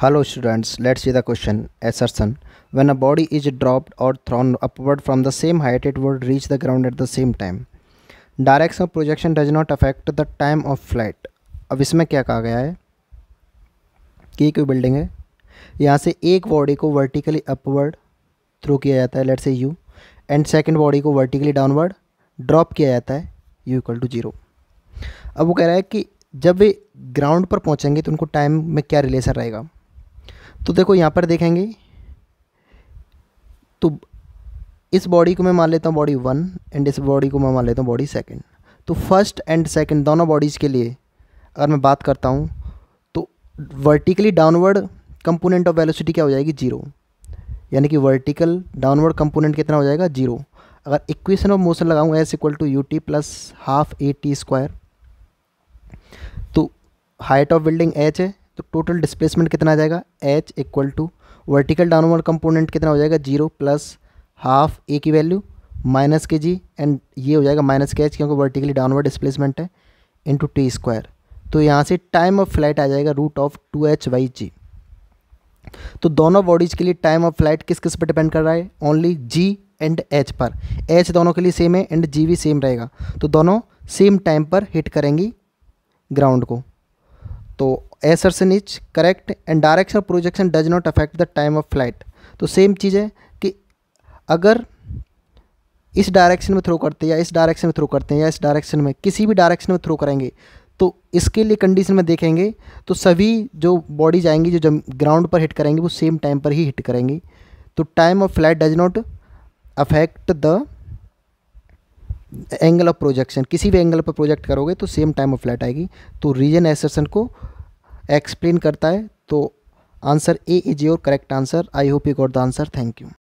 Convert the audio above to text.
Hello students, let's see the question. Assertion. When a body is dropped or thrown upward from the same height, it would reach the ground at the same time. Direction of projection does not affect the time of flight. अब इसमें क्या कहा गया है कि कोई building है यहाँ से एक बॉडी को वर्टिकली अपवर्ड थ्रू किया जाता है let say you and second body को वर्टिकली डाउनवर्ड ड्रॉप किया जाता है यू इक्वल टू जीरो अब वो कह रहा है कि जब वे ग्राउंड पर पहुँचेंगे तो उनको टाइम में क्या रिलेशन रहेगा तो देखो यहाँ पर देखेंगे तो इस बॉडी को मैं मान लेता हूँ बॉडी वन एंड इस बॉडी को मैं मान लेता हूँ बॉडी सेकेंड तो फर्स्ट एंड सेकेंड दोनों बॉडीज़ के लिए अगर मैं बात करता हूँ तो vertically downward component of velocity क्या हो जाएगी जीरो यानी कि वर्टिकल डाउनवर्ड कंपोनेंट कितना हो जाएगा जीरो अगर इक्वेशन ऑफ मोशन लगाऊँ S equal to U T plus half A T square तो हाइट ऑफ बिल्डिंग एच है तो टोटल डिस्प्लेसमेंट कितना आ जाएगा H equal to vertical downward component कितना हो जाएगा जीरो प्लस हाफ ए की वैल्यू माइनस के जी एंड ये हो जाएगा माइनस के एच क्योंकि वर्टिकली डाउनवर्ड डिस्प्लेसमेंट है इंटू टी स्क्वायर तो यहाँ से टाइम ऑफ फ्लाइट आ जाएगा root of two H by G तो दोनों बॉडीज के लिए टाइम ऑफ फ्लाइट किस किस पर डिपेंड कर रहा है ओनली जी एंड एच पर एच दोनों के लिए सेम है एंड जी भी सेम रहेगा तो दोनों सेम टाइम पर हिट करेंगी ग्राउंड को तो assertion is correct and direction projection does not affect the time of flight तो सेम चीज़ है कि अगर इस डायरेक्शन में थ्रो करते हैं या इस डायरेक्शन में थ्रो करते हैं या इस डायरेक्शन में किसी भी डायरेक्शन में थ्रो करेंगे तो इसके लिए कंडीशन में देखेंगे तो सभी जो बॉडीज जाएंगी जो जम ग्राउंड पर हिट करेंगे वो सेम टाइम पर ही हिट करेंगी तो time of flight does not affect the angle of projection किसी भी एंगल पर प्रोजेक्ट करोगे तो सेम टाइम ऑफ लाइट आएगी तो रीजन एसर्सन को एक्सप्लेन करता है तो answer A is your correct answer I hope you got the answer thank you